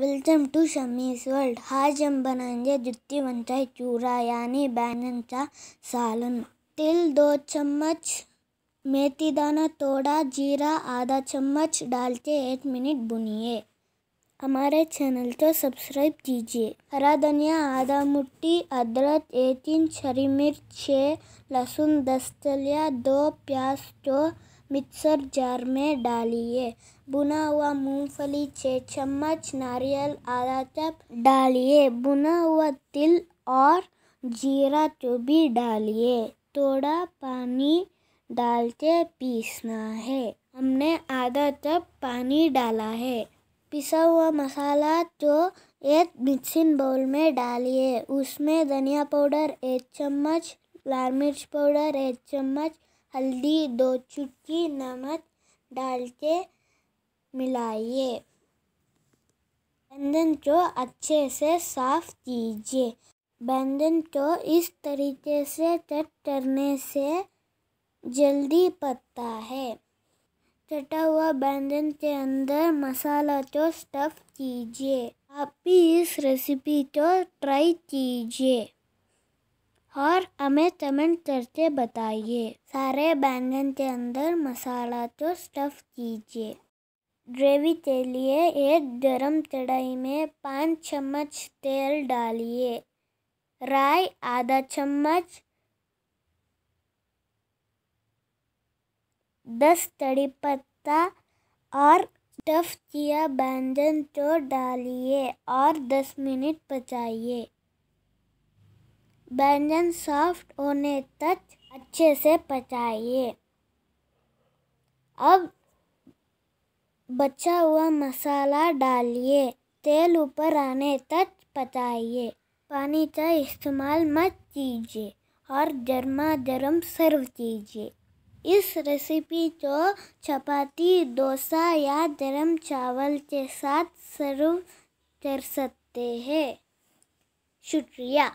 welcome to chemise world आज हम बनाएंगे जुत्ती बनचाई चूरा यानी बैंगन का सालन तिल दो चम्मच मेथी दाना थोड़ा जीरा आधा चम्मच डाल के एक मिनट भुनिए हमारे चैनल को सब्सक्राइब कीजिए हरा धनिया आधा मुट्ठी अदरक एक इंच हरी मिर्च छः लहसुन दस तलिया दो प्याज दो मिक्सर जार में डालिए बुना हुआ मूंगफली छः चम्मच नारियल आधा कप डालिए बुना हुआ तिल और जीरा तो भी डालिए थोड़ा पानी डाल के पीसना है हमने आधा कप पानी डाला है पिसा हुआ मसाला तो एक मिक्सिंग बाउल में डालिए उसमें धनिया पाउडर एक चम्मच लाल मिर्च पाउडर एक चम्मच हल्दी दो चुटकी नमक डाल के मिलाइए बैंगन को अच्छे से साफ कीजिए बैंगन को इस तरीके से कट करने से जल्दी पकता है कटा हुआ बैंगन के अंदर मसाला को स्टफ कीजिए आप भी इस रेसिपी को ट्राई कीजिए और हमें कमेंट करके बताइए सारे बैंगन के अंदर मसाला तो स्टफ़ कीजिए ग्रेवी के लिए एक गरम कढ़ाई में पाँच चम्मच तेल डालिए राई आधा चम्मच दस तड़ी पत्ता और स्टफ किया बैंगन तो डालिए और दस मिनट पचाइए व्यंजन सॉफ्ट होने तक अच्छे से पचाइए अब बचा हुआ मसाला डालिए तेल ऊपर आने तक पचाइए पानी का इस्तेमाल मत कीजिए और गर्मा गर्म सर्व कीजिए इस रेसिपी को चपाती डोसा या गर्म चावल के साथ सर्व कर सकते हैं शुक्रिया